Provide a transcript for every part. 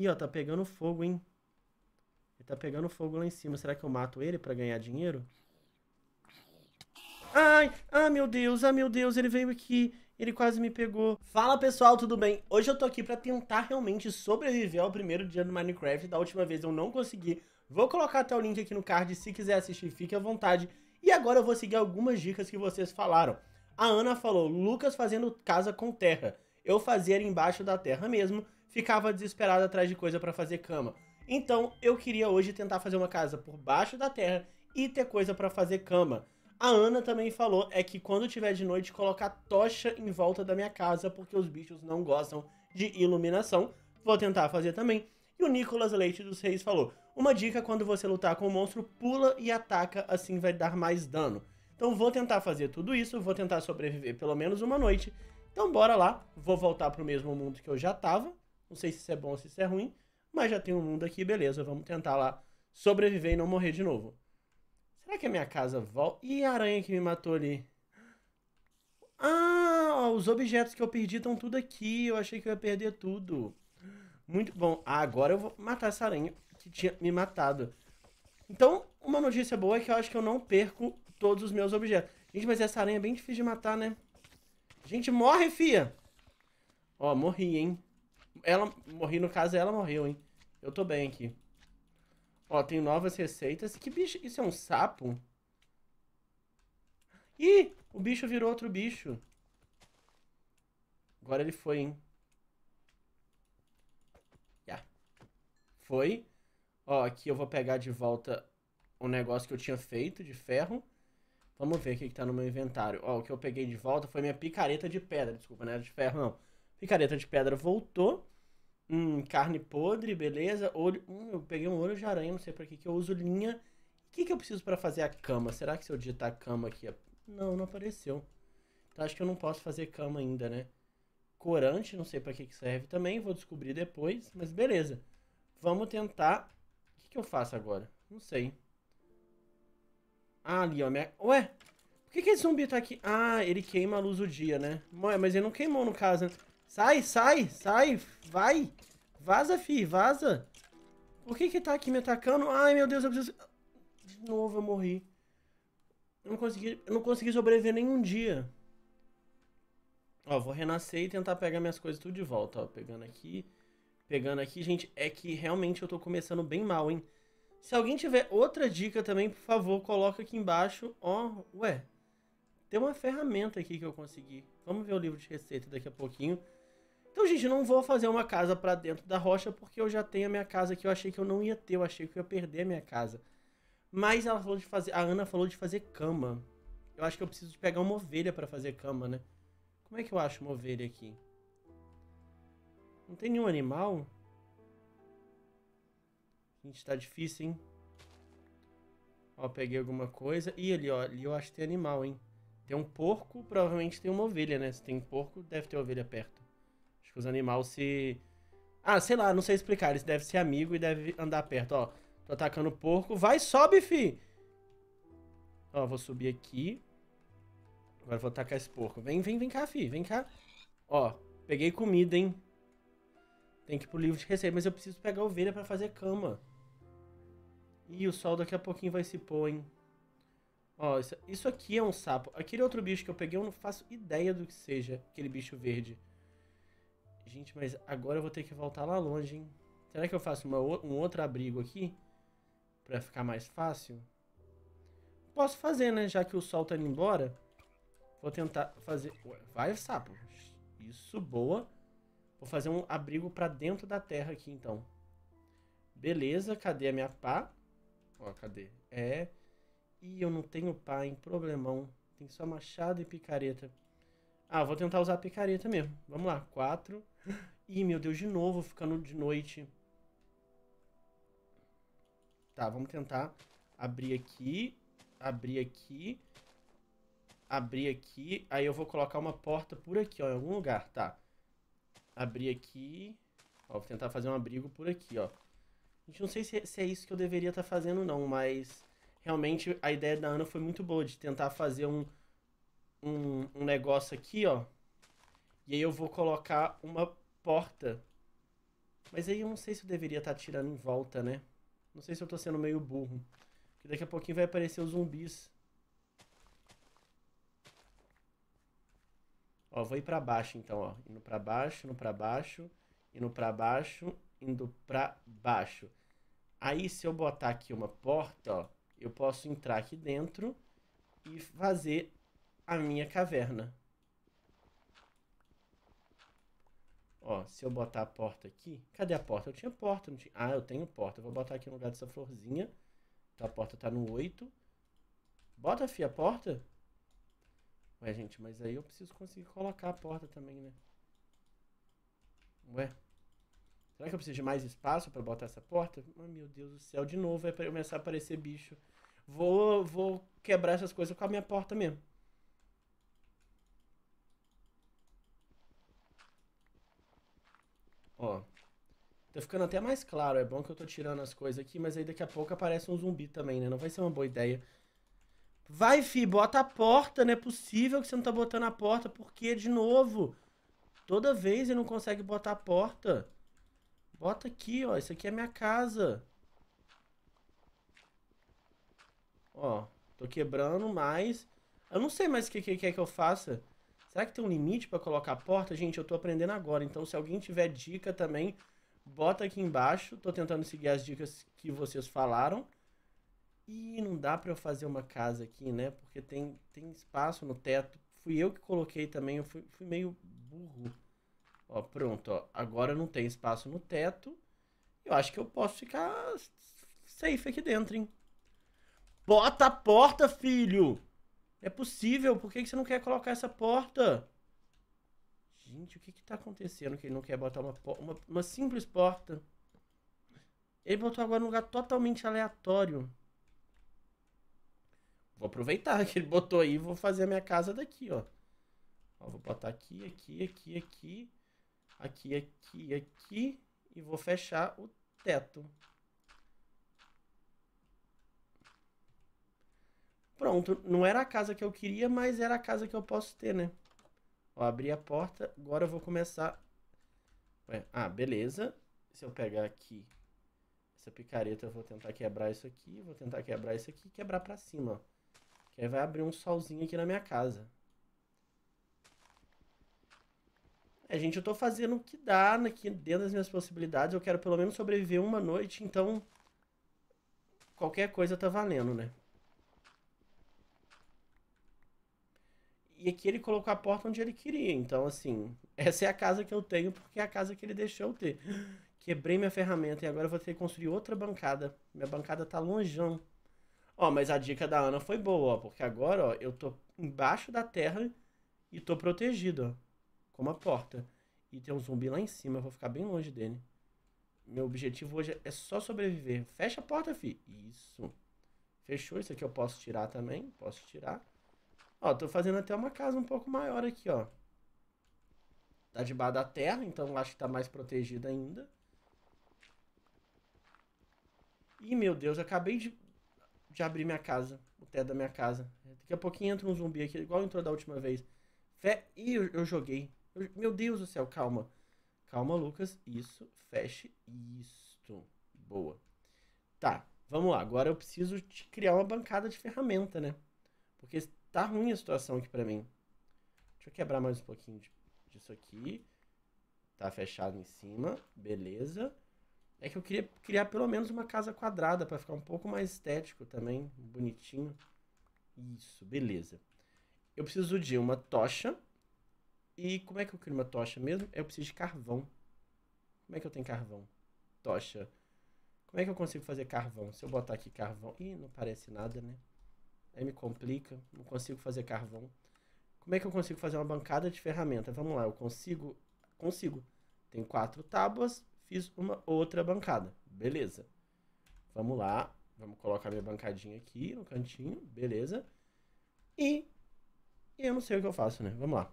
Ih, ó, tá pegando fogo, hein? Ele tá pegando fogo lá em cima. Será que eu mato ele pra ganhar dinheiro? Ai, ah, meu Deus, ah, meu Deus, ele veio aqui. Ele quase me pegou. Fala pessoal, tudo bem? Hoje eu tô aqui pra tentar realmente sobreviver ao primeiro dia do Minecraft. Da última vez eu não consegui. Vou colocar até o link aqui no card, se quiser assistir, fique à vontade. E agora eu vou seguir algumas dicas que vocês falaram. A Ana falou, Lucas fazendo casa com terra. Eu fazia embaixo da terra mesmo ficava desesperado atrás de coisa para fazer cama. Então eu queria hoje tentar fazer uma casa por baixo da terra e ter coisa para fazer cama. A Ana também falou é que quando tiver de noite colocar tocha em volta da minha casa porque os bichos não gostam de iluminação. Vou tentar fazer também. E o Nicolas Leite dos Reis falou: "Uma dica quando você lutar com o um monstro, pula e ataca, assim vai dar mais dano". Então vou tentar fazer tudo isso, vou tentar sobreviver pelo menos uma noite. Então bora lá, vou voltar pro mesmo mundo que eu já tava, não sei se isso é bom ou se isso é ruim, mas já tem um mundo aqui, beleza, vamos tentar lá sobreviver e não morrer de novo. Será que a minha casa volta? Ih, a aranha que me matou ali. Ah, os objetos que eu perdi estão tudo aqui. Eu achei que eu ia perder tudo. Muito bom. Ah, agora eu vou matar essa aranha que tinha me matado. Então, uma notícia boa é que eu acho que eu não perco todos os meus objetos. Gente, mas essa aranha é bem difícil de matar, né? Gente, morre, fia! Ó, morri, hein? Ela morri, no caso, ela morreu, hein? Eu tô bem aqui. Ó, tem novas receitas. Que bicho? Isso é um sapo? Ih, o bicho virou outro bicho. Agora ele foi, hein? Já. Yeah. Foi. Ó, aqui eu vou pegar de volta o um negócio que eu tinha feito de ferro. Vamos ver o que, que tá no meu inventário. Ó, o que eu peguei de volta foi minha picareta de pedra. Desculpa, não era de ferro, não. Picareta de pedra voltou. Hum, carne podre, beleza. Olho. Hum, eu peguei um olho de aranha, não sei pra que que eu uso linha. O que, que eu preciso para fazer a cama? Será que se eu digitar cama aqui. É- não, não apareceu. Então acho que eu não posso fazer cama ainda, né? Corante, não sei para que, que serve também, vou descobrir depois, mas beleza. Vamos tentar. O que, que eu faço agora? Não sei. Ah, ali, ó. Minha... Ué? Por que, que esse zumbi tá aqui? Ah, ele queima a luz do dia, né? Ué, mas ele não queimou no caso, né? Sai, sai, sai. Vai. Vaza, fi, vaza. Por que que tá aqui me atacando? Ai, meu Deus, eu preciso... De novo, eu morri. Eu não consegui, eu não consegui sobreviver nenhum dia. Ó, vou renascer e tentar pegar minhas coisas tudo de volta, ó. Pegando aqui, pegando aqui. Gente, é que realmente eu tô começando bem mal, hein? Se alguém tiver outra dica também, por favor, coloca aqui embaixo. Ó, ué, tem uma ferramenta aqui que eu consegui. Vamos ver o livro de receita daqui a pouquinho. Então, gente, não vou fazer uma casa para dentro da rocha porque eu já tenho a minha casa que eu achei que eu não ia ter, eu achei que eu ia perder a minha casa. Mas ela falou de fazer, a Ana falou de fazer cama. Eu acho que eu preciso de pegar uma ovelha para fazer cama, né? Como é que eu acho uma ovelha aqui? Não tem nenhum animal? Gente, tá difícil, hein? Ó, peguei alguma coisa. Ih, ali, ó, ali eu acho que tem animal, hein? Tem um porco, provavelmente tem uma ovelha, né? Se tem porco, deve ter ovelha perto. Os animais se. Ah, sei lá, não sei explicar. Eles devem ser amigo e devem andar perto. Ó, tô atacando o porco. Vai, sobe, fi! Ó, vou subir aqui. Agora vou atacar esse porco. Vem, vem, vem cá, fi. Vem cá. Ó, peguei comida, hein? Tem que ir pro livro de receita, mas eu preciso pegar ovelha pra fazer cama. Ih, o sol daqui a pouquinho vai se pôr, hein? Ó, isso, isso aqui é um sapo. Aquele outro bicho que eu peguei, eu não faço ideia do que seja aquele bicho verde. Gente, mas agora eu vou ter que voltar lá longe, hein? Será que eu faço uma, um outro abrigo aqui? Pra ficar mais fácil? Posso fazer, né? Já que o sol tá indo embora. Vou tentar fazer... vai, sapo. Isso, boa. Vou fazer um abrigo pra dentro da terra aqui, então. Beleza, cadê a minha pá? Ó, cadê? É... E eu não tenho pá, hein? Problemão. Tem só machado e picareta. Ah, vou tentar usar a picareta mesmo. Vamos lá. Quatro... Ih, meu Deus, de novo ficando de noite. Tá, vamos tentar abrir aqui, abrir aqui, abrir aqui. Aí eu vou colocar uma porta por aqui, ó, em algum lugar, tá. Abrir aqui, ó, vou tentar fazer um abrigo por aqui, ó. A gente não sei se, é, se é isso que eu deveria estar tá fazendo não, mas realmente a ideia da Ana foi muito boa, de tentar fazer um, um, um negócio aqui, ó. E aí eu vou colocar uma porta. Mas aí eu não sei se eu deveria estar tá tirando em volta, né? Não sei se eu tô sendo meio burro. Porque daqui a pouquinho vai aparecer os zumbis. Ó, vou ir pra baixo então, ó. Indo pra baixo, indo pra baixo, indo pra baixo, indo pra baixo. Aí se eu botar aqui uma porta, ó, eu posso entrar aqui dentro e fazer a minha caverna. Ó, se eu botar a porta aqui, cadê a porta? Eu tinha porta, não tinha. Ah, eu tenho porta. Eu vou botar aqui no lugar dessa florzinha. Então a porta tá no 8. Bota, fi, a porta. Ué, gente, mas aí eu preciso conseguir colocar a porta também, né? Ué. Será que eu preciso de mais espaço para botar essa porta? Ai, ah, meu Deus do céu, de novo vai começar a aparecer bicho. Vou, vou quebrar essas coisas com a minha porta mesmo. Ó. Tá ficando até mais claro. É bom que eu tô tirando as coisas aqui, mas aí daqui a pouco aparece um zumbi também, né? Não vai ser uma boa ideia. Vai, fi, bota a porta. Não é possível que você não tá botando a porta. Por quê? De novo. Toda vez ele não consegue botar a porta. Bota aqui, ó. Isso aqui é minha casa. Ó. Tô quebrando mais. Eu não sei mais o que, que, que é que eu faça. Será que tem um limite para colocar a porta? Gente, eu tô aprendendo agora. Então, se alguém tiver dica também, bota aqui embaixo. Tô tentando seguir as dicas que vocês falaram. E não dá para eu fazer uma casa aqui, né? Porque tem, tem espaço no teto. Fui eu que coloquei também, eu fui, fui meio burro. Ó, pronto, ó. Agora não tem espaço no teto. Eu acho que eu posso ficar safe aqui dentro, hein? Bota a porta, filho! É possível, por que, você não quer colocar essa porta? Gente, o que que tá acontecendo que ele não quer botar uma, uma, uma simples porta? Ele botou agora num lugar totalmente aleatório. Vou aproveitar que ele botou aí e vou fazer a minha casa daqui, ó. ó. Vou botar aqui, aqui, aqui, aqui, aqui, aqui, aqui e vou fechar o teto. Pronto, não era a casa que eu queria, mas era a casa que eu posso ter, né? Ó, abri a porta, agora eu vou começar... Ah, beleza. Se eu pegar aqui essa picareta, eu vou tentar quebrar isso aqui, vou tentar quebrar isso aqui e quebrar pra cima, ó. Que aí vai abrir um solzinho aqui na minha casa. É, gente, eu tô fazendo o que dá aqui dentro das minhas possibilidades. Eu quero pelo menos sobreviver uma noite, então... Qualquer coisa tá valendo, né? E aqui ele colocou a porta onde ele queria. Então, assim, essa é a casa que eu tenho porque é a casa que ele deixou eu ter. Quebrei minha ferramenta e agora eu vou ter que construir outra bancada. Minha bancada tá longeão. Ó, mas a dica da Ana foi boa, ó, porque agora, ó, eu tô embaixo da terra e tô protegido, ó, com uma porta. E tem um zumbi lá em cima, eu vou ficar bem longe dele. Meu objetivo hoje é só sobreviver. Fecha a porta, fi. Isso. Fechou, isso aqui eu posso tirar também, posso tirar. Ó, tô fazendo até uma casa um pouco maior aqui, ó. Tá debaixo da terra, então acho que tá mais protegida ainda. Ih, meu Deus, acabei de, de abrir minha casa, o teto da minha casa. Daqui a pouquinho entra um zumbi aqui, igual entrou da última vez. Fe... Ih, eu, eu joguei. Eu, meu Deus do céu, calma. Calma, Lucas. Isso, feche isto. Boa. Tá, vamos lá. Agora eu preciso criar uma bancada de ferramenta, né? Porque Tá ruim a situação aqui pra mim. Deixa eu quebrar mais um pouquinho disso aqui. Tá fechado em cima. Beleza. É que eu queria criar pelo menos uma casa quadrada para ficar um pouco mais estético também, bonitinho. Isso, beleza. Eu preciso de uma tocha. E como é que eu crio uma tocha mesmo? Eu preciso de carvão. Como é que eu tenho carvão? Tocha. Como é que eu consigo fazer carvão? Se eu botar aqui carvão... Ih, não parece nada, né? aí me complica, não consigo fazer carvão. Como é que eu consigo fazer uma bancada de ferramenta? Vamos lá, eu consigo, consigo. Tem quatro tábuas, fiz uma outra bancada, beleza. Vamos lá, vamos colocar minha bancadinha aqui no cantinho, beleza. E, e eu não sei o que eu faço, né? Vamos lá.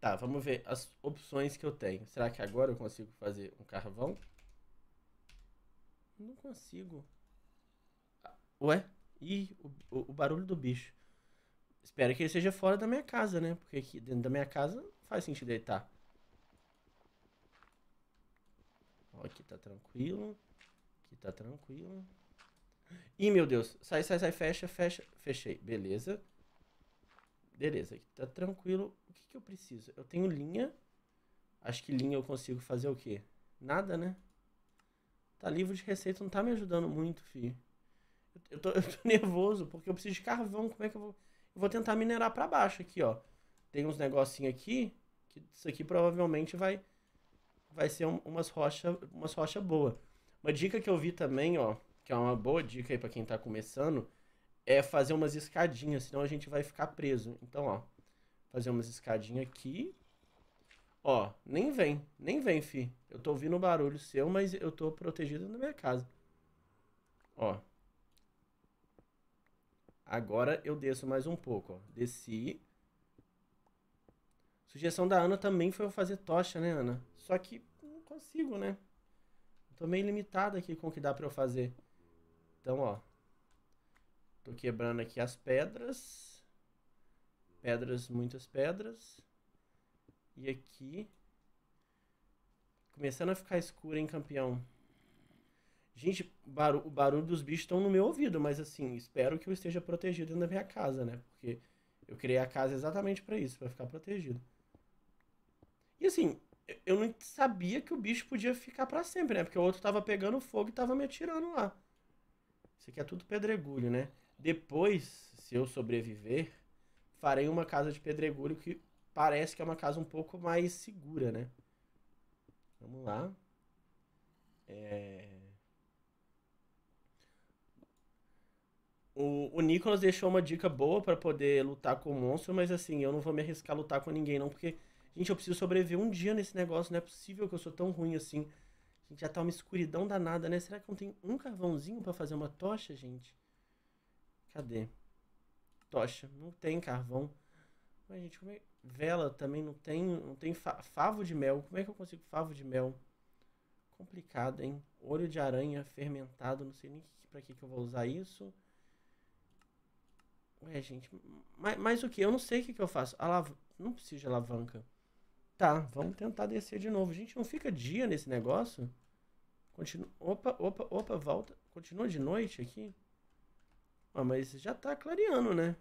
Tá, vamos ver as opções que eu tenho. Será que agora eu consigo fazer um carvão? Não consigo. Ah, ué? Ih, o, o, o barulho do bicho. Espero que ele seja fora da minha casa, né? Porque aqui dentro da minha casa não faz sentido ele estar. Tá. Ó, aqui tá tranquilo. Aqui tá tranquilo. Ih, meu Deus. Sai, sai, sai. Fecha, fecha. Fechei. Beleza. Beleza. Aqui tá tranquilo. O que, que eu preciso? Eu tenho linha. Acho que linha eu consigo fazer o quê? Nada, né? Tá livro de receita. Não tá me ajudando muito, filho. Eu tô, eu tô nervoso porque eu preciso de carvão. Como é que eu vou. Eu vou tentar minerar para baixo aqui, ó. Tem uns negocinhos aqui. Que isso aqui provavelmente vai. Vai ser um, umas rochas umas rocha boa. Uma dica que eu vi também, ó. Que é uma boa dica aí pra quem tá começando. É fazer umas escadinhas, senão a gente vai ficar preso. Então, ó. Fazer umas escadinhas aqui. Ó, nem vem, nem vem, fi. Eu tô ouvindo o barulho seu, mas eu tô protegido na minha casa. Ó. Agora eu desço mais um pouco, ó. Desci. Sugestão da Ana também foi eu fazer tocha, né, Ana? Só que não consigo, né? Tô meio limitado aqui com o que dá pra eu fazer. Então, ó. Tô quebrando aqui as pedras. Pedras, muitas pedras. E aqui. Começando a ficar escuro, hein, campeão? Gente, o barulho dos bichos estão no meu ouvido, mas assim, espero que eu esteja protegido dentro da minha casa, né? Porque eu criei a casa exatamente para isso, para ficar protegido. E assim, eu não sabia que o bicho podia ficar para sempre, né? Porque o outro tava pegando fogo e tava me atirando lá. Isso aqui é tudo pedregulho, né? Depois, se eu sobreviver, farei uma casa de pedregulho que parece que é uma casa um pouco mais segura, né? Vamos lá. É... O, o Nicolas deixou uma dica boa para poder lutar com o monstro, mas assim, eu não vou me arriscar a lutar com ninguém, não, porque, gente, eu preciso sobreviver um dia nesse negócio, não é possível que eu sou tão ruim assim. Gente, já tá uma escuridão danada, né? Será que não tem um carvãozinho para fazer uma tocha, gente? Cadê? Tocha. Não tem carvão. Mas, gente, como é... Vela também não tem. Não tem fa... favo de mel. Como é que eu consigo favo de mel? Complicado, hein? Olho de aranha fermentado. Não sei nem pra que, que eu vou usar isso. Ué, gente, mas, mas o que? Eu não sei o que, que eu faço. Alav... Não preciso de alavanca. Tá, vamos tentar descer de novo. Gente, não fica dia nesse negócio? Continua. Opa, opa, opa, volta. Continua de noite aqui? Ah, mas já tá clareando, né?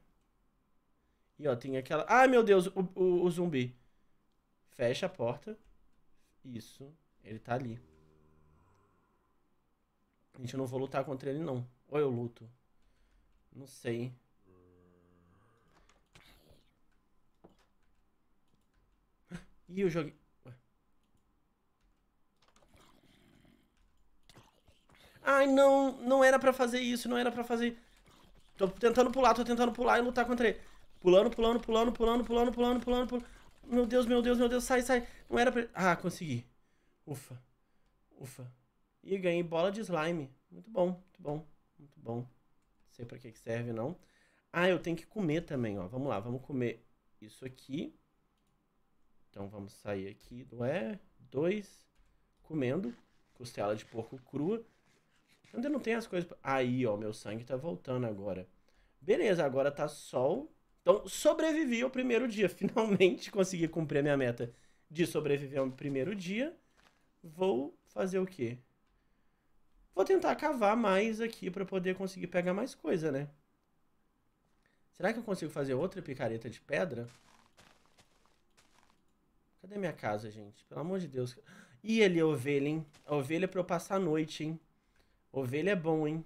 E ó, tem aquela. Ai, meu Deus, o, o, o zumbi. Fecha a porta. Isso. Ele tá ali. Gente, eu não vou lutar contra ele, não. Ou eu luto? Não sei. E eu joguei... Ai, não, não era pra fazer isso, não era pra fazer... Tô tentando pular, tô tentando pular e lutar contra ele. Pulando, pulando, pulando, pulando, pulando, pulando, pulando, pulando. Meu Deus, meu Deus, meu Deus, sai, sai. Não era pra... Ah, consegui. Ufa. Ufa. E ganhei bola de slime. Muito bom, muito bom, muito bom. Não sei pra que serve, não. Ah, eu tenho que comer também, ó. Vamos lá, vamos comer isso aqui. Então vamos sair aqui do E2, é, comendo costela de porco crua. Ainda não tem as coisas... Aí, ó, meu sangue tá voltando agora. Beleza, agora tá sol. Então sobrevivi ao primeiro dia. Finalmente consegui cumprir a minha meta de sobreviver ao primeiro dia. Vou fazer o quê? Vou tentar cavar mais aqui para poder conseguir pegar mais coisa, né? Será que eu consigo fazer outra picareta de pedra? Cadê minha casa, gente? Pelo amor de Deus. Ih, ali a ovelha, hein? A ovelha é pra eu passar a noite, hein? Ovelha é bom, hein?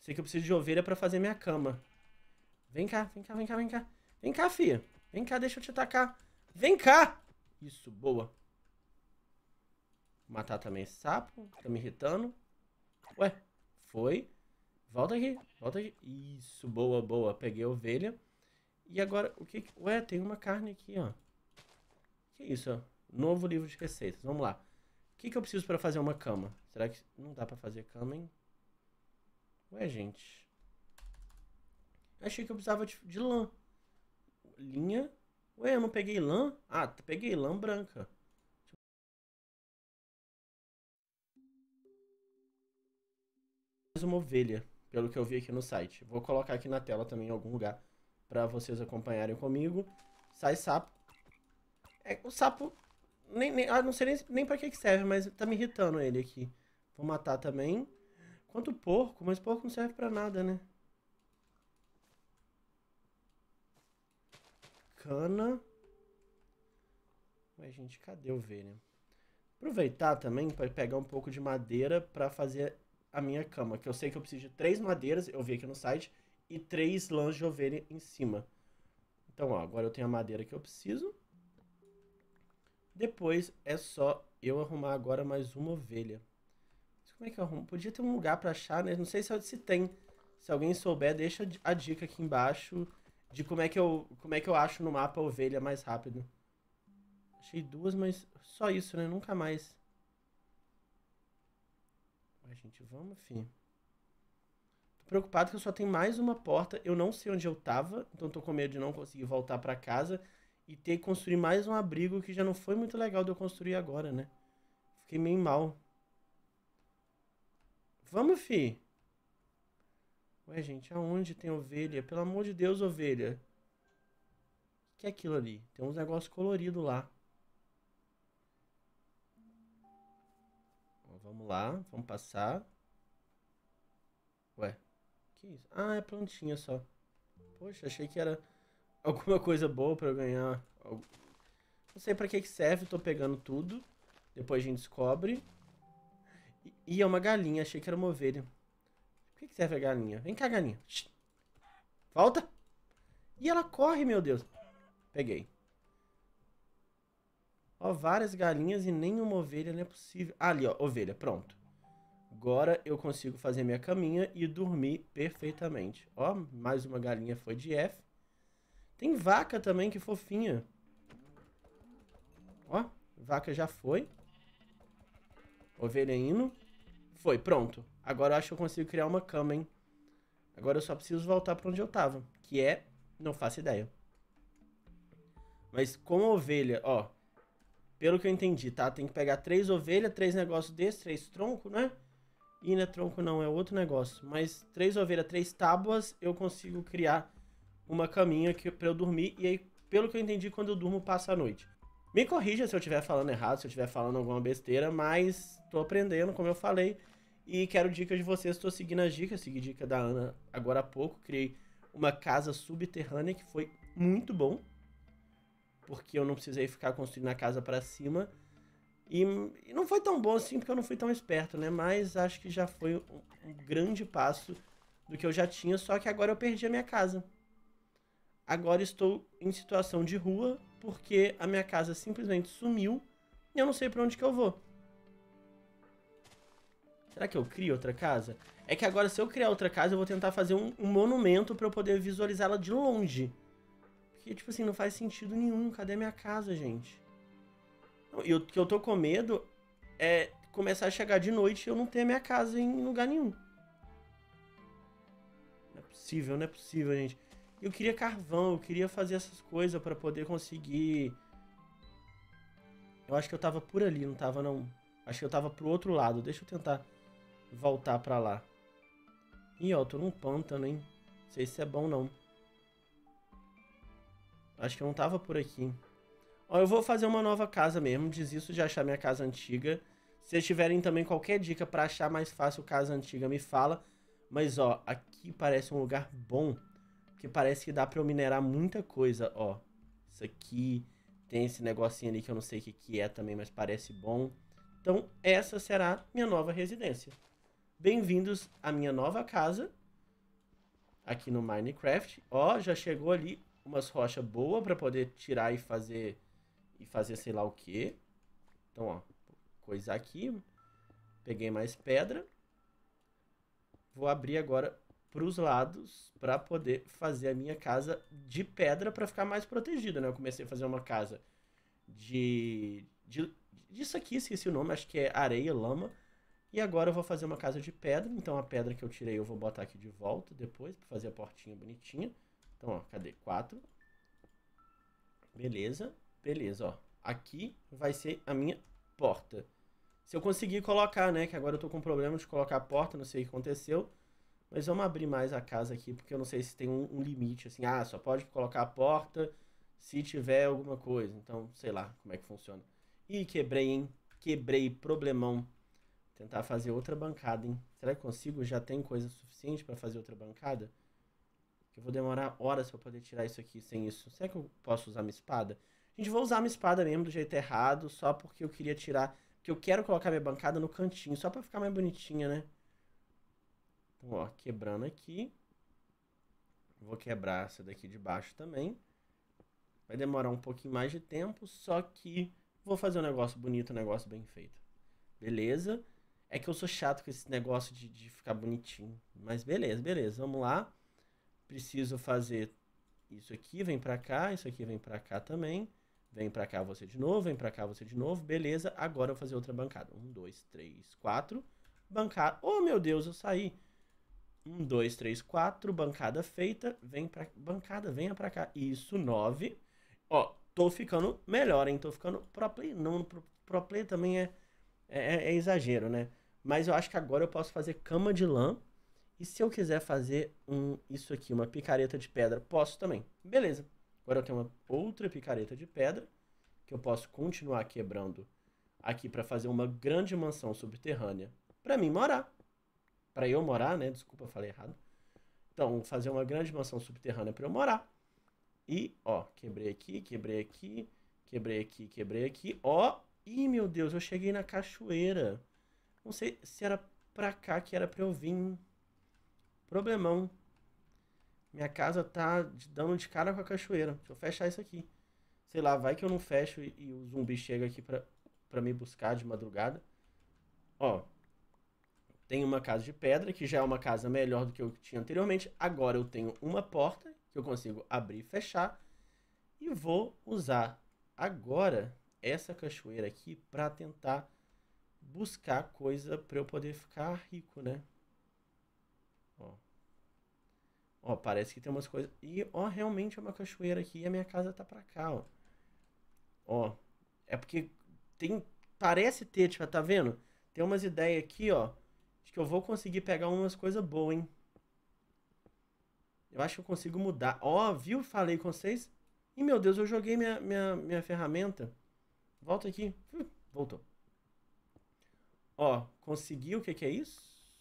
Sei que eu preciso de ovelha pra fazer minha cama. Vem cá, vem cá, vem cá, vem cá. Vem cá, filha. Vem cá, deixa eu te atacar. Vem cá! Isso, boa. Matar também esse sapo. Tá me irritando. Ué, foi. Volta aqui, volta aqui. Isso, boa, boa. Peguei a ovelha. E agora, o que... Ué, tem uma carne aqui, ó. Que é isso? Novo livro de receitas. Vamos lá. O que, que eu preciso para fazer uma cama? Será que não dá para fazer cama, hein? Ué, gente. Eu achei que eu precisava de, de lã. Linha. Ué, eu não peguei lã? Ah, peguei lã branca. Mais uma ovelha, pelo que eu vi aqui no site. Vou colocar aqui na tela também em algum lugar para vocês acompanharem comigo. Sai sapo, é, o sapo. Nem, nem, ah, não sei nem, nem pra que, que serve, mas tá me irritando ele aqui. Vou matar também. Quanto porco, mas porco não serve pra nada, né? Cana. Mas, gente, cadê ovelha? Aproveitar também para pegar um pouco de madeira para fazer a minha cama, que eu sei que eu preciso de três madeiras, eu vi aqui no site, e três lãs de ovelha em cima. Então, ó, agora eu tenho a madeira que eu preciso. Depois é só eu arrumar agora mais uma ovelha. Mas como é que eu arrumo? Podia ter um lugar para achar, né? Não sei se, se tem. Se alguém souber, deixa a dica aqui embaixo de como é que eu, como é que eu acho no mapa a ovelha mais rápido. Achei duas, mas só isso, né? Nunca mais. A gente, vamos, fim. Tô preocupado que eu só tenho mais uma porta. Eu não sei onde eu tava, então tô com medo de não conseguir voltar pra casa e ter que construir mais um abrigo que já não foi muito legal de eu construir agora, né? Fiquei meio mal. Vamos, fi. Ué, gente, aonde tem ovelha? Pelo amor de Deus, ovelha. O que é aquilo ali? Tem uns negócios coloridos lá. vamos lá, vamos passar. Ué, que isso? Ah, é plantinha só. Poxa, achei que era alguma coisa boa para ganhar. Não sei para que serve, tô pegando tudo. Depois a gente descobre. E é uma galinha, achei que era uma ovelha. Por que serve a galinha? Vem cá, galinha. Volta. E ela corre, meu Deus. Peguei. Ó, várias galinhas e nenhuma ovelha, não é possível. Ali, ó, ovelha, pronto. Agora eu consigo fazer minha caminha e dormir perfeitamente. Ó, mais uma galinha foi de F. Tem vaca também, que fofinha. Ó, vaca já foi. Ovelha indo. Foi, pronto. Agora eu acho que eu consigo criar uma cama, hein? Agora eu só preciso voltar pra onde eu tava. Que é... Não faço ideia. Mas com ovelha, ó... Pelo que eu entendi, tá? Tem que pegar três ovelhas, três negócios desses, três troncos, né? E não é tronco não, é outro negócio. Mas três ovelhas, três tábuas, eu consigo criar uma caminha que para eu dormir e aí, pelo que eu entendi, quando eu durmo passa a noite. Me corrija se eu estiver falando errado, se eu estiver falando alguma besteira, mas tô aprendendo, como eu falei, e quero dicas de vocês, tô seguindo as dicas, segui dica da Ana agora há pouco, criei uma casa subterrânea que foi muito bom, porque eu não precisei ficar construindo a casa para cima. E, e, não foi tão bom assim, porque eu não fui tão esperto, né? Mas acho que já foi um, um grande passo do que eu já tinha, só que agora eu perdi a minha casa. Agora estou em situação de rua porque a minha casa simplesmente sumiu e eu não sei para onde que eu vou. Será que eu crio outra casa? É que agora se eu criar outra casa eu vou tentar fazer um, um monumento para eu poder visualizá-la de longe. Porque, tipo assim, não faz sentido nenhum. Cadê minha casa, gente? E o que eu tô com medo é começar a chegar de noite e eu não ter minha casa em lugar nenhum. Não é possível, não é possível, gente. Eu queria carvão, eu queria fazer essas coisas para poder conseguir. Eu acho que eu tava por ali, não tava não. Acho que eu tava pro outro lado. Deixa eu tentar voltar para lá. Ih, ó, tô num pântano, hein? Não sei se é bom não. Acho que eu não tava por aqui. Ó, eu vou fazer uma nova casa mesmo. Desisto de achar minha casa antiga. Se vocês tiverem também qualquer dica para achar mais fácil casa antiga, me fala. Mas ó, aqui parece um lugar bom porque parece que dá pra eu minerar muita coisa, ó. Isso aqui, tem esse negocinho ali que eu não sei o que, que é também, mas parece bom. Então, essa será minha nova residência. Bem-vindos à minha nova casa. Aqui no Minecraft. Ó, já chegou ali umas rochas boas pra poder tirar e fazer... E fazer sei lá o que. Então, ó. Coisa aqui. Peguei mais pedra. Vou abrir agora para os lados para poder fazer a minha casa de pedra para ficar mais protegida, né? Eu comecei a fazer uma casa de, de disso aqui, esqueci o nome, acho que é areia, lama. E agora eu vou fazer uma casa de pedra, então a pedra que eu tirei eu vou botar aqui de volta depois para fazer a portinha bonitinha. Então, ó, cadê? 4. Beleza. Beleza, ó. Aqui vai ser a minha porta. Se eu conseguir colocar, né, que agora eu tô com problema de colocar a porta, não sei o que aconteceu. Mas vamos abrir mais a casa aqui, porque eu não sei se tem um, um limite, assim, ah, só pode colocar a porta se tiver alguma coisa. Então, sei lá como é que funciona. Ih, quebrei, hein? Quebrei, problemão. Vou tentar fazer outra bancada, hein? Será que consigo? Já tem coisa suficiente para fazer outra bancada? Eu vou demorar horas para poder tirar isso aqui sem isso. Será que eu posso usar minha espada? Gente, vou usar minha espada mesmo do jeito errado, só porque eu queria tirar... Porque eu quero colocar minha bancada no cantinho, só para ficar mais bonitinha, né? Então, ó, quebrando aqui. Vou quebrar essa daqui de baixo também. Vai demorar um pouquinho mais de tempo, só que vou fazer um negócio bonito, um negócio bem feito. Beleza? É que eu sou chato com esse negócio de, de ficar bonitinho. Mas beleza, beleza. Vamos lá. Preciso fazer isso aqui, vem pra cá, isso aqui vem pra cá também. Vem pra cá você de novo, vem pra cá você de novo. Beleza, agora eu vou fazer outra bancada. Um, dois, três, quatro. Bancada. Oh, meu Deus, eu saí. Um, dois, três, quatro. Bancada feita. Vem pra. Bancada, venha pra cá. Isso, nove. Ó, tô ficando melhor, hein? Tô ficando pro play. Não, pro, pro play também é, é, é, é exagero, né? Mas eu acho que agora eu posso fazer cama de lã. E se eu quiser fazer um, isso aqui, uma picareta de pedra, posso também. Beleza. Agora eu tenho uma outra picareta de pedra, que eu posso continuar quebrando aqui para fazer uma grande mansão subterrânea para mim morar para eu morar, né? Desculpa, falei errado. Então, fazer uma grande mansão subterrânea para eu morar. E, ó, quebrei aqui, quebrei aqui, quebrei aqui, quebrei aqui. Ó, e meu Deus, eu cheguei na cachoeira. Não sei se era pra cá que era pra eu vir. Problemão. Minha casa tá dando de cara com a cachoeira. Deixa eu fechar isso aqui. Sei lá, vai que eu não fecho e, e o zumbi chega aqui pra, pra me buscar de madrugada. Ó, tenho uma casa de pedra, que já é uma casa melhor do que eu tinha anteriormente. Agora eu tenho uma porta que eu consigo abrir e fechar. E vou usar agora essa cachoeira aqui para tentar buscar coisa para eu poder ficar rico, né? Ó. Ó, parece que tem umas coisas. E ó, realmente é uma cachoeira aqui e a minha casa tá para cá, ó. Ó. É porque tem parece ter, tipo, tá vendo? Tem umas ideias aqui, ó. Acho que eu vou conseguir pegar umas coisas boas, hein? Eu acho que eu consigo mudar. Ó, oh, viu? Falei com vocês. E meu Deus, eu joguei minha, minha, minha ferramenta. Volta aqui. Voltou. Ó, consegui. O que, que é isso?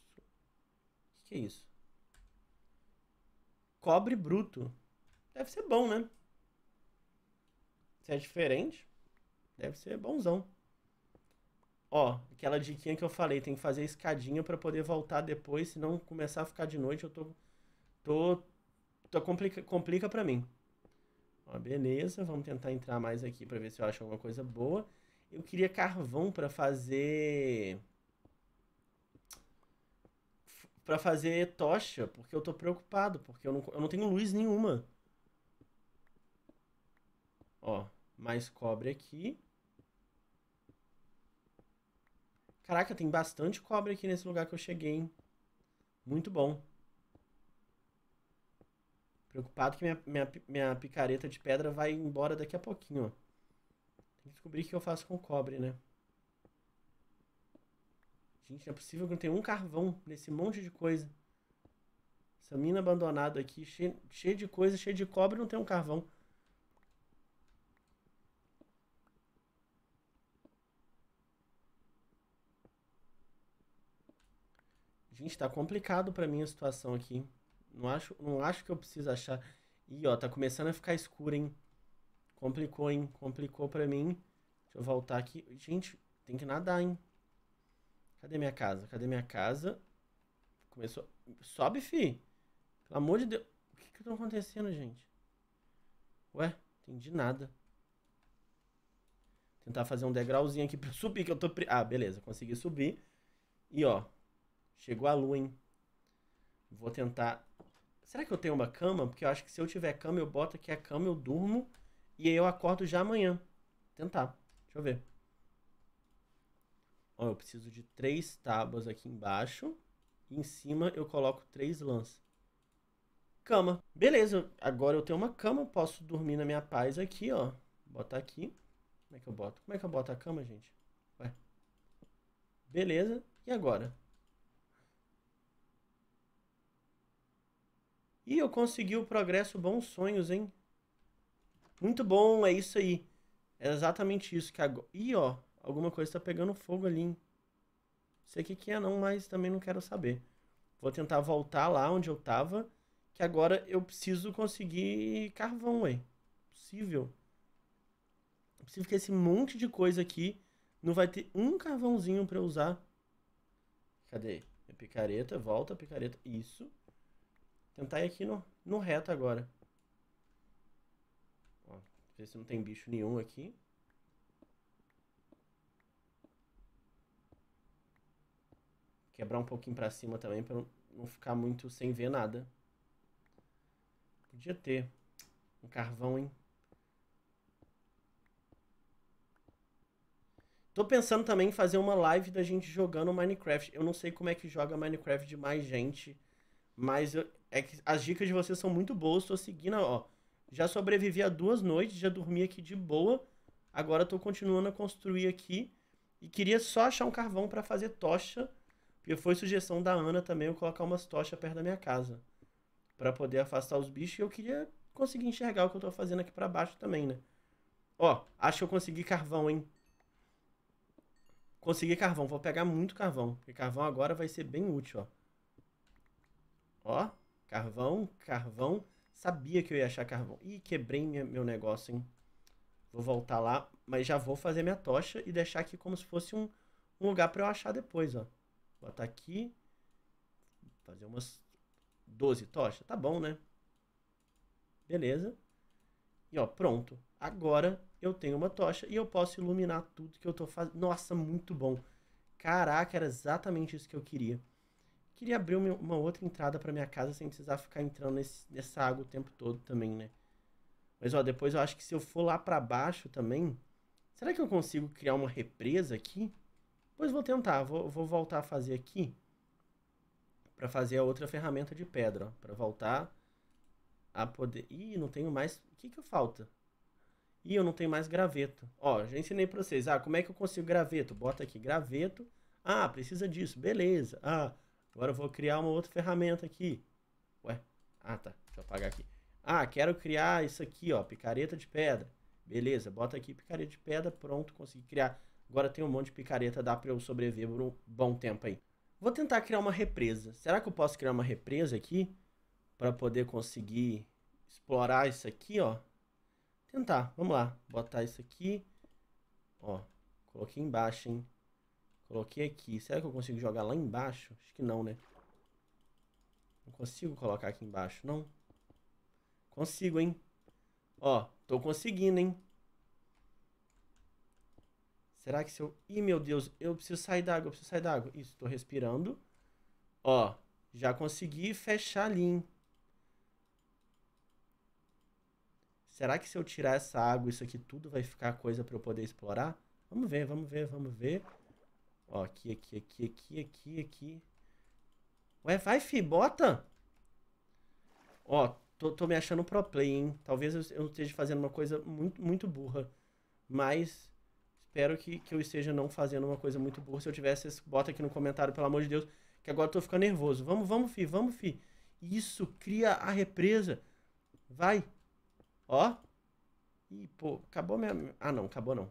O que, que é isso? Cobre bruto. Deve ser bom, né? Se é diferente, deve ser bonzão. Ó, aquela diquinha que eu falei, tem que fazer escadinha para poder voltar depois, se não começar a ficar de noite, eu tô. tô. tô complica, complica pra mim. Ó, beleza, vamos tentar entrar mais aqui para ver se eu acho alguma coisa boa. Eu queria carvão para fazer para fazer tocha, porque eu tô preocupado, porque eu não, eu não tenho luz nenhuma. Ó, mais cobre aqui. Caraca, tem bastante cobre aqui nesse lugar que eu cheguei, hein? Muito bom. Preocupado que minha, minha, minha picareta de pedra vai embora daqui a pouquinho, ó. Tem que descobrir o que eu faço com cobre, né? Gente, não é possível que não tenha um carvão nesse monte de coisa. Essa mina abandonada aqui, cheia, cheia de coisa, cheia de cobre, não tem um carvão. Gente, tá complicado para mim a situação aqui. Não acho, não acho que eu preciso achar. Ih, ó, tá começando a ficar escuro, hein? Complicou, hein? Complicou pra mim. Deixa eu voltar aqui. Gente, tem que nadar, hein? Cadê minha casa? Cadê minha casa? Começou. Sobe, fi! Pelo amor de Deus. O que que tá acontecendo, gente? Ué, entendi nada. Tentar fazer um degrauzinho aqui pra subir, que eu tô... Ah, beleza, consegui subir. E, ó, Chegou a lua, hein? Vou tentar. Será que eu tenho uma cama? Porque eu acho que se eu tiver cama, eu boto aqui a cama, eu durmo. E aí eu acordo já amanhã. Tentar. Deixa eu ver. Ó, eu preciso de três tábuas aqui embaixo. E em cima eu coloco três lãs. Cama. Beleza, agora eu tenho uma cama. Posso dormir na minha paz aqui, ó. Botar aqui. Como é que eu boto? Como é que eu boto a cama, gente? Ué. Beleza. E agora? E eu consegui o progresso Bons Sonhos, hein? Muito bom, é isso aí. É exatamente isso que agora... Ih, ó, alguma coisa tá pegando fogo ali, hein? Não sei o que que é não, mas também não quero saber. Vou tentar voltar lá onde eu tava, que agora eu preciso conseguir carvão, ué. Possível. possível que esse monte de coisa aqui não vai ter um carvãozinho pra eu usar. Cadê? Minha picareta, volta a picareta. Isso. Tentar tá ir aqui no, no reto agora. Ó, ver se não tem bicho nenhum aqui. Quebrar um pouquinho pra cima também pra não ficar muito sem ver nada. Podia ter um carvão, hein? Tô pensando também em fazer uma live da gente jogando Minecraft. Eu não sei como é que joga Minecraft de mais gente mas eu, é que as dicas de vocês são muito boas, tô seguindo, ó. Já sobrevivi a duas noites, já dormi aqui de boa. Agora tô continuando a construir aqui. E queria só achar um carvão para fazer tocha. Porque foi sugestão da Ana também eu colocar umas tochas perto da minha casa. para poder afastar os bichos. E eu queria conseguir enxergar o que eu tô fazendo aqui para baixo também, né? Ó, acho que eu consegui carvão, hein? Consegui carvão. Vou pegar muito carvão. Porque carvão agora vai ser bem útil, ó. Ó, carvão, carvão. Sabia que eu ia achar carvão. Ih, quebrei minha, meu negócio, hein? Vou voltar lá, mas já vou fazer minha tocha e deixar aqui como se fosse um, um lugar para eu achar depois, ó. Botar aqui. Fazer umas 12 tochas. Tá bom, né? Beleza. E ó, pronto. Agora eu tenho uma tocha e eu posso iluminar tudo que eu tô fazendo. Nossa, muito bom. Caraca, era exatamente isso que eu queria queria abrir uma outra entrada para minha casa sem precisar ficar entrando nesse, nessa água o tempo todo também, né? Mas ó, depois eu acho que se eu for lá para baixo também, será que eu consigo criar uma represa aqui? Pois vou tentar, vou, vou voltar a fazer aqui para fazer a outra ferramenta de pedra, para voltar a poder. Ih, não tenho mais. O que que falta? Ih, eu não tenho mais graveto. Ó, já ensinei para vocês. Ah, como é que eu consigo graveto? Bota aqui graveto. Ah, precisa disso. Beleza. Ah, Agora eu vou criar uma outra ferramenta aqui. Ué, ah tá, deixa eu apagar aqui. Ah, quero criar isso aqui, ó, picareta de pedra. Beleza, bota aqui picareta de pedra, pronto, consegui criar. Agora tem um monte de picareta, dá para eu sobreviver por um bom tempo aí. Vou tentar criar uma represa. Será que eu posso criar uma represa aqui? para poder conseguir explorar isso aqui, ó. Tentar, vamos lá. Botar isso aqui, ó. Coloquei embaixo, hein. Coloquei aqui. Será que eu consigo jogar lá embaixo? Acho que não, né? Não consigo colocar aqui embaixo, não. Consigo, hein? Ó, tô conseguindo, hein? Será que se eu... Ih, meu Deus, eu preciso sair d'água, eu preciso sair d'água. Isso, tô respirando. Ó, já consegui fechar ali, hein? Será que se eu tirar essa água, isso aqui tudo vai ficar coisa para eu poder explorar? Vamos ver, vamos ver, vamos ver. Ó, aqui, aqui, aqui, aqui, aqui, aqui. Ué, vai, fi, bota! Ó, tô, tô me achando pro play, hein? Talvez eu, esteja fazendo uma coisa muito, muito burra. Mas espero que, que eu esteja não fazendo uma coisa muito burra. Se eu tivesse, bota aqui no comentário, pelo amor de Deus, que agora eu tô ficando nervoso. Vamos, vamos, fi, vamos, fi. Isso, cria a represa. Vai. Ó. Ih, pô, acabou minha... Ah, não, acabou não.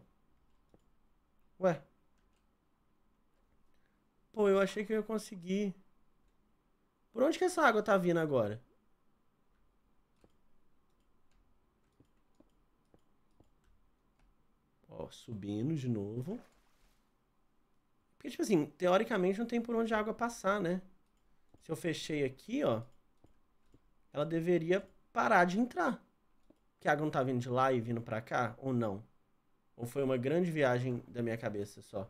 Ué, Pô, eu achei que eu ia conseguir. Por onde que essa água tá vindo agora? Ó, subindo de novo. Porque, tipo assim, teoricamente não tem por onde a água passar, né? Se eu fechei aqui, ó, ela deveria parar de entrar. Que a água não tá vindo de lá e vindo pra cá, ou não? Ou foi uma grande viagem da minha cabeça só?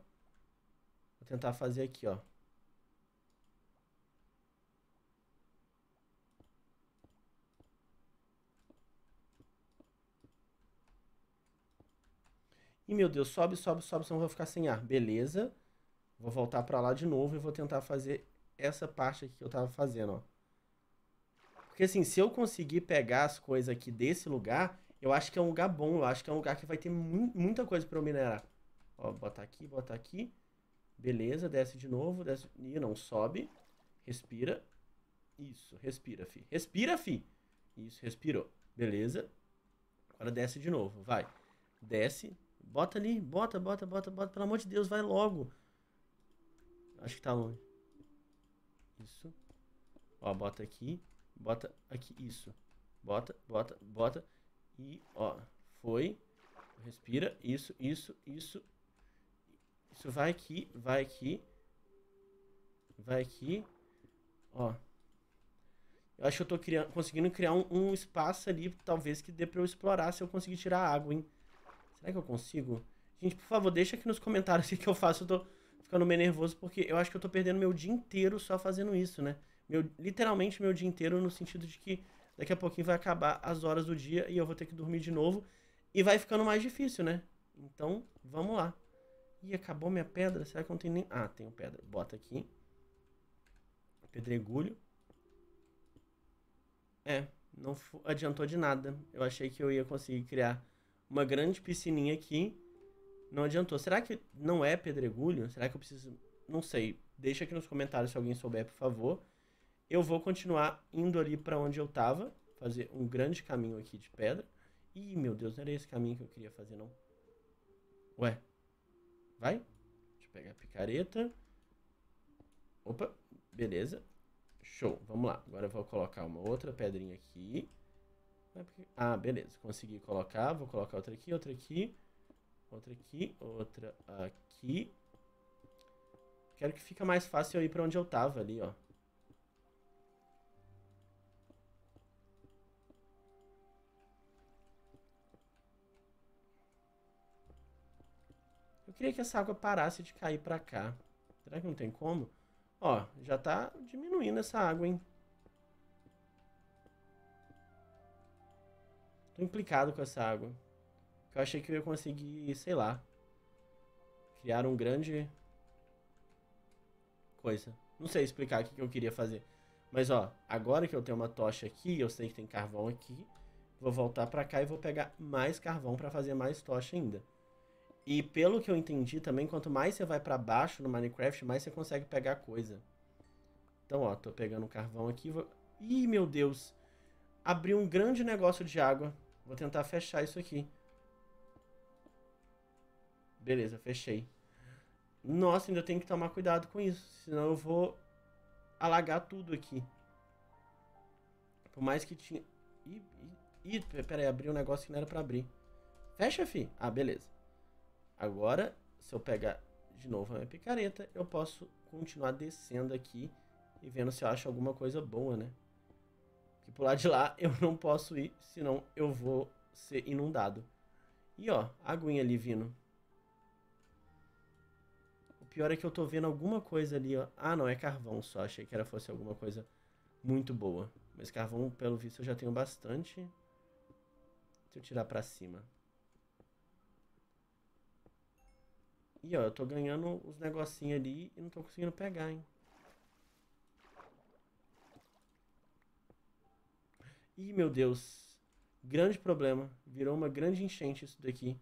Vou tentar fazer aqui, ó. E meu Deus, sobe, sobe, sobe, senão eu vou ficar sem ar. Beleza. Vou voltar para lá de novo e vou tentar fazer essa parte aqui que eu tava fazendo, ó. Porque assim, se eu conseguir pegar as coisas aqui desse lugar, eu acho que é um lugar bom, eu acho que é um lugar que vai ter mu muita coisa para eu minerar. Ó, botar aqui, botar aqui. Beleza, desce de novo, desce. E não, sobe. Respira. Isso, respira, fi. Respira, fi. Isso, respirou. Beleza. Agora desce de novo, vai. Desce. Bota ali, bota, bota, bota, bota. Pelo amor de Deus, vai logo. Acho que tá longe. Isso. Ó, bota aqui. Bota aqui, isso. Bota, bota, bota. E, ó, foi. Respira, isso, isso, isso, isso vai aqui, vai aqui. Vai aqui. Ó. Eu acho que eu tô criando, conseguindo criar um, um, espaço ali, talvez, que dê pra eu explorar se eu conseguir tirar água, hein? Será que eu consigo? Gente, por favor, deixa aqui nos comentários o que, eu faço. Eu tô ficando meio nervoso porque eu acho que eu tô perdendo meu dia inteiro só fazendo isso, né? Meu, literalmente meu dia inteiro no sentido de que daqui a pouquinho vai acabar as horas do dia e eu vou ter que dormir de novo. E vai ficando mais difícil, né? Então, vamos lá. Ih, acabou minha pedra. Será que não tem nem... Ah, tenho pedra. Bota aqui. Pedregulho. É, não adiantou de nada. Eu achei que eu ia conseguir criar uma grande piscininha aqui. Não adiantou. Será que não é pedregulho? Será que eu preciso... Não sei. Deixa aqui nos comentários se alguém souber, por favor. Eu vou continuar indo ali para onde eu tava. Fazer um grande caminho aqui de pedra. Ih, meu Deus, não era esse caminho que eu queria fazer, não. Ué, Vai. Deixa eu pegar a picareta. Opa, beleza. Show, vamos lá. Agora eu vou colocar uma outra pedrinha aqui. É ah, beleza, consegui colocar. Vou colocar outra aqui, outra aqui. Outra aqui, outra aqui. Quero que fica mais fácil eu ir pra onde eu tava ali, ó. queria que essa água parasse de cair para cá. Será que não tem como? Ó, já tá diminuindo essa água, hein? Tô implicado com essa água. Eu achei que eu ia conseguir, sei lá, criar um grande coisa. Não sei explicar o que eu queria fazer. Mas, ó, agora que eu tenho uma tocha aqui, eu sei que tem carvão aqui, vou voltar pra cá e vou pegar mais carvão pra fazer mais tocha ainda. E pelo que eu entendi também, quanto mais você vai para baixo no Minecraft, mais você consegue pegar coisa. Então, ó, tô pegando um carvão aqui. Vou... Ih, meu Deus. Abri um grande negócio de água. Vou tentar fechar isso aqui. Beleza, fechei. Nossa, ainda tenho que tomar cuidado com isso, senão eu vou alagar tudo aqui. Por mais que tinha... Ih, ih, ih peraí, abri um negócio que não era pra abrir. Fecha, fi. Ah, beleza. Agora, se eu pegar de novo a minha picareta, eu posso continuar descendo aqui e vendo se eu acho alguma coisa boa, né? Porque pular de lá eu não posso ir, senão eu vou ser inundado. E ó, aguinha ali vindo. O pior é que eu tô vendo alguma coisa ali, ó. Ah, não, é carvão só. Achei que era fosse alguma coisa muito boa. Mas carvão, pelo visto, eu já tenho bastante. Deixa eu tirar pra cima. E ó, eu tô ganhando os negocinhos ali e não tô conseguindo pegar, hein? Ih, meu Deus. Grande problema. Virou uma grande enchente isso daqui.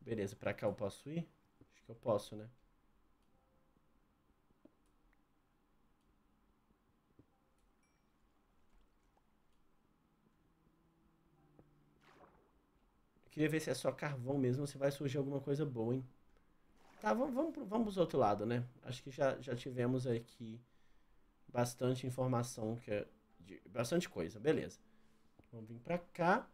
Beleza, pra cá eu posso ir? Acho que eu posso, né? Queria ver se é só carvão mesmo, se vai surgir alguma coisa boa, hein? Tá, vamos, vamos, pro, vamos pro outro lado, né? Acho que já, já tivemos aqui bastante informação, que é de, bastante coisa, beleza. Vamos vir pra cá.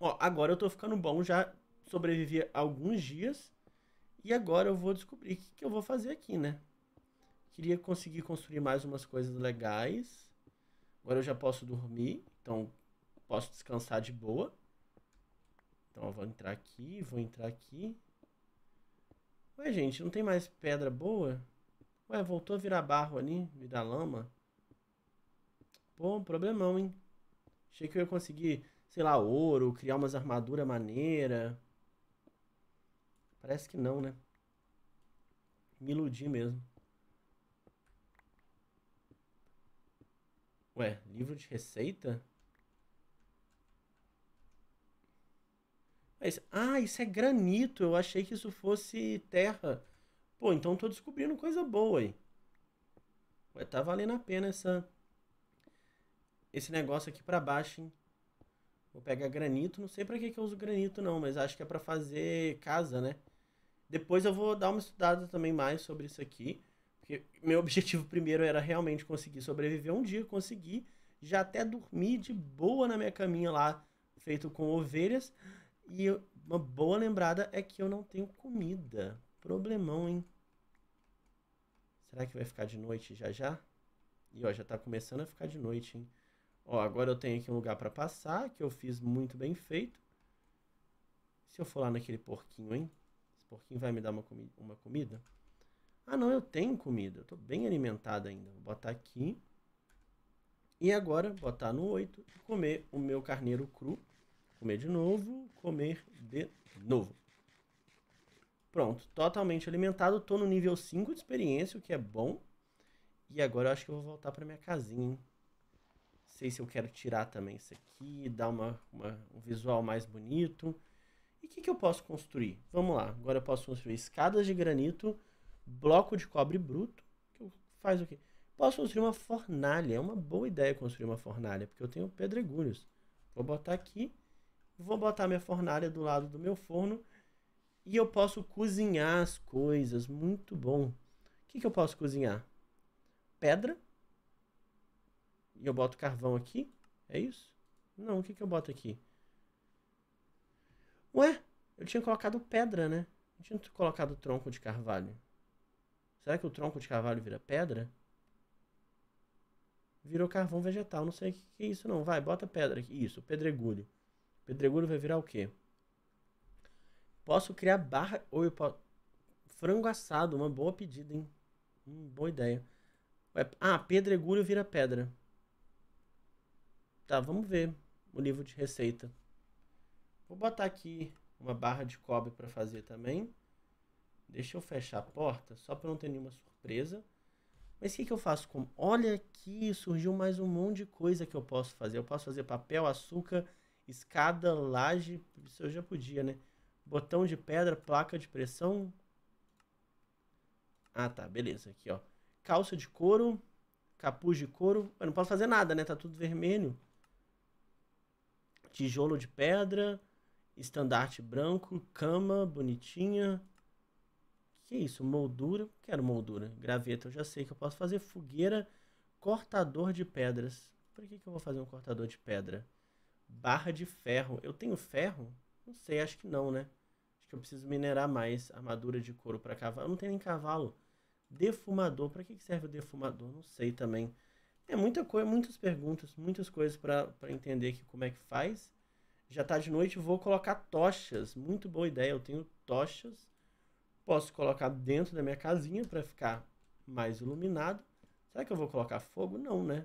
Ó, agora eu tô ficando bom, já sobrevivi alguns dias. E agora eu vou descobrir o que, que eu vou fazer aqui, né? Queria conseguir construir mais umas coisas legais. Agora eu já posso dormir, então posso descansar de boa. Então, ó, vou entrar aqui, vou entrar aqui. Ué, gente, não tem mais pedra boa? Ué, voltou a virar barro ali, virar lama? Pô, problemão, hein? Achei que eu ia conseguir, sei lá, ouro, criar umas armaduras maneira. Parece que não, né? Me iludi mesmo. Ué, livro de receita? ah, isso é granito, eu achei que isso fosse terra. Pô, então tô descobrindo coisa boa aí. Vai tá valendo a pena essa esse negócio aqui para baixo, hein? Vou pegar granito, não sei para que que eu uso granito não, mas acho que é para fazer casa, né? Depois eu vou dar uma estudada também mais sobre isso aqui, porque meu objetivo primeiro era realmente conseguir sobreviver um dia, conseguir já até dormir de boa na minha caminha lá, feito com ovelhas. E uma boa lembrada é que eu não tenho comida. Problemão, hein? Será que vai ficar de noite já já? E ó, já tá começando a ficar de noite, hein? Ó, agora eu tenho aqui um lugar para passar, que eu fiz muito bem feito. Se eu for lá naquele porquinho, hein? Esse porquinho vai me dar uma, comi uma comida? Ah, não, eu tenho comida. Eu tô bem alimentado ainda. Vou botar aqui. E agora, botar no 8 e comer o meu carneiro cru comer de novo, comer de novo. Pronto, totalmente alimentado, tô no nível 5 de experiência, o que é bom. E agora eu acho que eu vou voltar pra minha casinha, hein? Sei se eu quero tirar também isso aqui, dar uma, uma um visual mais bonito. E o que, que eu posso construir? Vamos lá, agora eu posso construir escadas de granito, bloco de cobre bruto, que faz o quê? Posso construir uma fornalha, é uma boa ideia construir uma fornalha, porque eu tenho pedregulhos. Vou botar aqui vou botar minha fornalha do lado do meu forno e eu posso cozinhar as coisas. Muito bom. O que, que eu posso cozinhar? Pedra. E eu boto carvão aqui. É isso? Não, o que, que eu boto aqui? Ué, eu tinha colocado pedra, né? Eu tinha colocado tronco de carvalho. Será que o tronco de carvalho vira pedra? Virou carvão vegetal, não sei o que, que é isso não. Vai, bota pedra aqui. Isso, pedregulho. Pedregulho vai virar o quê? Posso criar barra. Ou eu posso. Frango assado, uma boa pedida, hein? Hum, boa ideia. Ah, pedregulho vira pedra. Tá, vamos ver o livro de receita. Vou botar aqui uma barra de cobre para fazer também. Deixa eu fechar a porta, só para não ter nenhuma surpresa. Mas o que, que eu faço com... Olha aqui, surgiu mais um monte de coisa que eu posso fazer. Eu posso fazer papel, açúcar escada, laje, isso eu já podia, né? Botão de pedra, placa de pressão. Ah, tá, beleza, aqui, ó. Calça de couro, capuz de couro. Eu não posso fazer nada, né? Tá tudo vermelho. Tijolo de pedra, estandarte branco, cama bonitinha. Que isso? Moldura? Quero moldura. Graveta, eu já sei que eu posso fazer. Fogueira, cortador de pedras. Por que, que eu vou fazer um cortador de pedra? Barra de ferro. Eu tenho ferro? Não sei, acho que não, né? Acho que eu preciso minerar mais armadura de couro para cavalo. Eu não tenho nem cavalo. Defumador. Para que serve o defumador? Não sei também. É muita coisa, muitas perguntas, muitas coisas para entender aqui como é que faz. Já tá de noite, vou colocar tochas. Muito boa ideia. Eu tenho tochas. Posso colocar dentro da minha casinha para ficar mais iluminado. Será que eu vou colocar fogo? Não, né?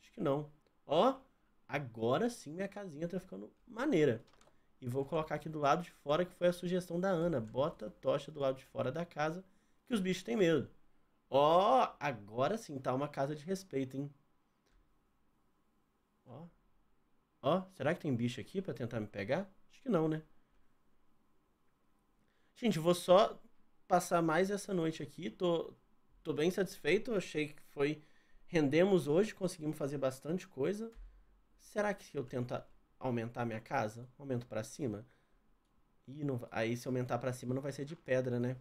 Acho que não. Ó, agora sim minha casinha tá ficando maneira. E vou colocar aqui do lado de fora, que foi a sugestão da Ana. Bota a tocha do lado de fora da casa, que os bichos têm medo. Ó, oh, agora sim tá uma casa de respeito, hein? Ó. Oh. Ó, oh, será que tem bicho aqui para tentar me pegar? Acho que não, né? Gente, vou só passar mais essa noite aqui. Tô, tô bem satisfeito. Achei que foi. Rendemos hoje, conseguimos fazer bastante coisa será que se eu tentar aumentar minha casa, aumento para cima? E não, aí se aumentar para cima não vai ser de pedra, né?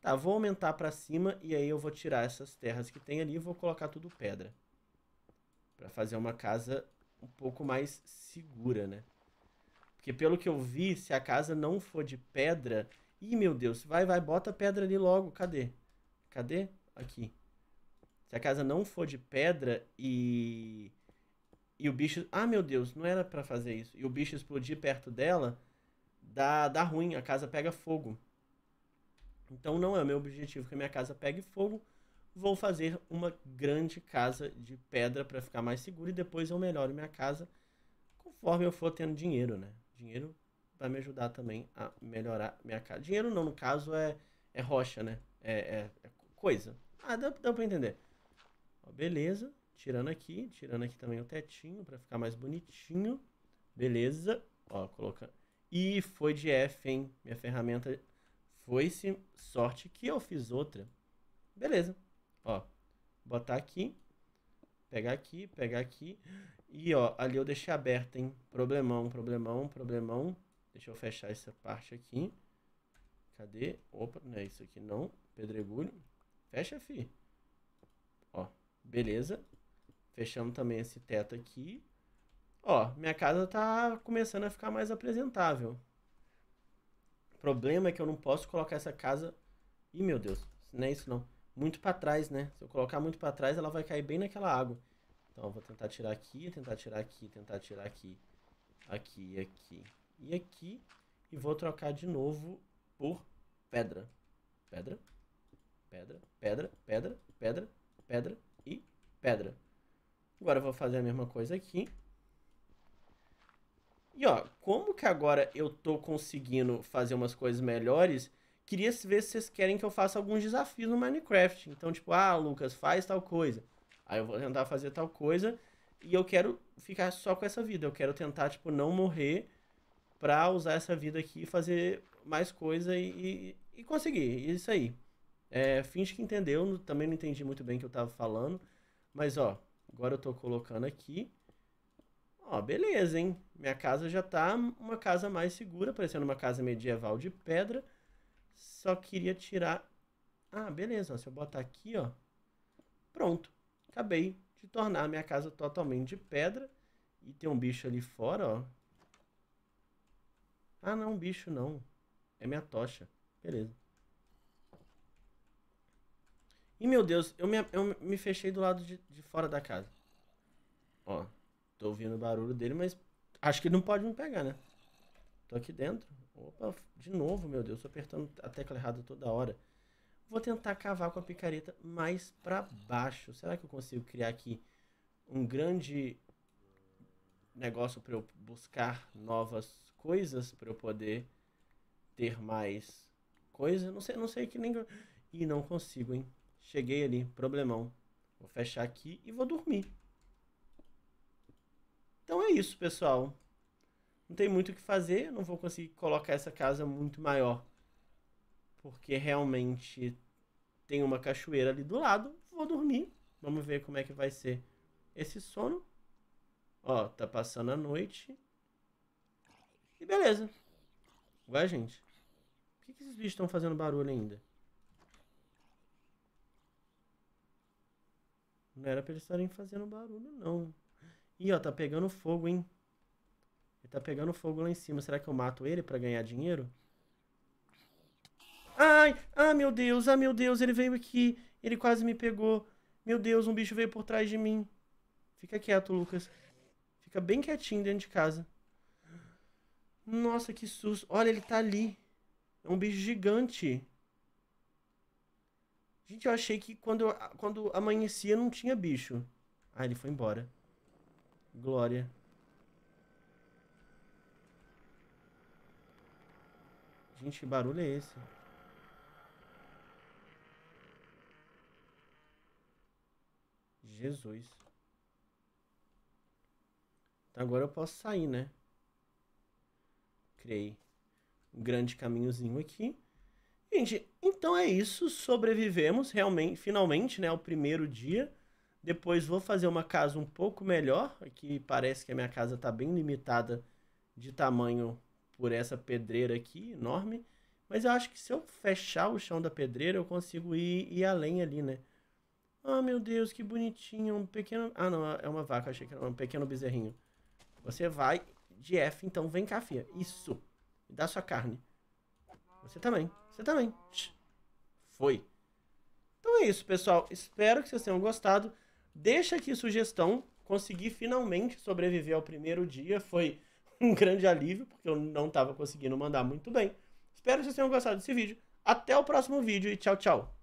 Tá, vou aumentar para cima e aí eu vou tirar essas terras que tem ali e vou colocar tudo pedra. para fazer uma casa um pouco mais segura, né? Porque pelo que eu vi, se a casa não for de pedra... Ih, meu Deus, vai, vai, bota pedra ali logo, cadê? Cadê? Aqui. Se a casa não for de pedra e e o bicho, ah meu Deus, não era para fazer isso. E o bicho explodir perto dela, dá, dá ruim, a casa pega fogo. Então não é o meu objetivo que a minha casa pegue fogo. Vou fazer uma grande casa de pedra para ficar mais seguro e depois eu melhoro minha casa conforme eu for tendo dinheiro, né? Dinheiro vai me ajudar também a melhorar minha casa. Dinheiro não, no caso, é, é rocha, né? É, é, é coisa. Ah, dá, dá pra entender. Ó, beleza. Tirando aqui, tirando aqui também o tetinho para ficar mais bonitinho. Beleza. Ó, colocando. E foi de F, hein? Minha ferramenta foi-se. Sorte que eu fiz outra. Beleza. Ó, botar aqui. Pegar aqui, pegar aqui. E, ó, ali eu deixei aberto, hein? Problemão, problemão, problemão. Deixa eu fechar essa parte aqui. Cadê? Opa, não é isso aqui não. Pedregulho. Fecha, fi. Ó, beleza fechamos também esse teto aqui. Ó, minha casa tá começando a ficar mais apresentável. O problema é que eu não posso colocar essa casa... Ih, meu Deus, não é isso não. Muito para trás, né? Se eu colocar muito para trás, ela vai cair bem naquela água. Então, eu vou tentar tirar aqui, tentar tirar aqui, tentar tirar aqui. Aqui, aqui e aqui. E vou trocar de novo por pedra. Pedra, pedra, pedra, pedra, pedra, pedra e pedra. Agora eu vou fazer a mesma coisa aqui. E ó, como que agora eu tô conseguindo fazer umas coisas melhores, queria ver se vocês querem que eu faça alguns desafios no Minecraft. Então, tipo, ah, Lucas, faz tal coisa. Aí eu vou tentar fazer tal coisa e eu quero ficar só com essa vida. Eu quero tentar, tipo, não morrer pra usar essa vida aqui e fazer mais coisa e, e, conseguir. É isso aí. É, finge que entendeu, também não entendi muito bem o que eu tava falando. Mas, ó, Agora eu tô colocando aqui. Ó, beleza, hein? Minha casa já tá uma casa mais segura, parecendo uma casa medieval de pedra. Só queria tirar... Ah, beleza. Ó, se eu botar aqui, ó. Pronto. Acabei de tornar a minha casa totalmente de pedra. E tem um bicho ali fora, ó. Ah, não, bicho não. É minha tocha. Beleza. E meu Deus, eu me, eu me fechei do lado de, de fora da casa. Ó, tô ouvindo o barulho dele, mas acho que ele não pode me pegar, né? Tô aqui dentro. Opa, de novo, meu Deus, tô apertando a tecla errada toda hora. Vou tentar cavar com a picareta mais para baixo. Será que eu consigo criar aqui um grande negócio para eu buscar novas coisas para eu poder ter mais coisa? Não sei, não sei que nem E não consigo, hein? Cheguei ali, problemão. Vou fechar aqui e vou dormir. Então é isso, pessoal. Não tem muito o que fazer, não vou conseguir colocar essa casa muito maior. Porque realmente tem uma cachoeira ali do lado. Vou dormir. Vamos ver como é que vai ser esse sono. Ó, tá passando a noite. E beleza. Ué, gente. Por que, que esses bichos estão fazendo barulho ainda? Não era pra eles estarem fazendo barulho, não. Ih, ó, tá pegando fogo, hein? Ele tá pegando fogo lá em cima. Será que eu mato ele pra ganhar dinheiro? Ai! Ah, meu Deus! Ah, meu Deus! Ele veio aqui! Ele quase me pegou! Meu Deus, um bicho veio por trás de mim! Fica quieto, Lucas. Fica bem quietinho dentro de casa. Nossa, que susto! Olha, ele tá ali! É um bicho gigante! Gente, eu achei que quando, quando amanhecia não tinha bicho. Ah, ele foi embora. Glória. Gente, que barulho é esse? Jesus. Então agora eu posso sair, né? Criei um grande caminhozinho aqui. Gente, então é isso. Sobrevivemos realmente, finalmente, né? O primeiro dia. Depois vou fazer uma casa um pouco melhor. Aqui parece que a minha casa tá bem limitada de tamanho por essa pedreira aqui, enorme. Mas eu acho que se eu fechar o chão da pedreira, eu consigo ir, ir além ali, né? Ah, oh, meu Deus, que bonitinho. Um pequeno. Ah, não, é uma vaca, achei que era um pequeno bezerrinho. Você vai de F, então vem cá, fia. Isso. Me dá sua carne. Você também. Você também. Foi. Então é isso, pessoal. Espero que vocês tenham gostado. Deixa aqui sugestão. Consegui finalmente sobreviver ao primeiro dia. Foi um grande alívio, porque eu não estava conseguindo mandar muito bem. Espero que vocês tenham gostado desse vídeo. Até o próximo vídeo e tchau, tchau.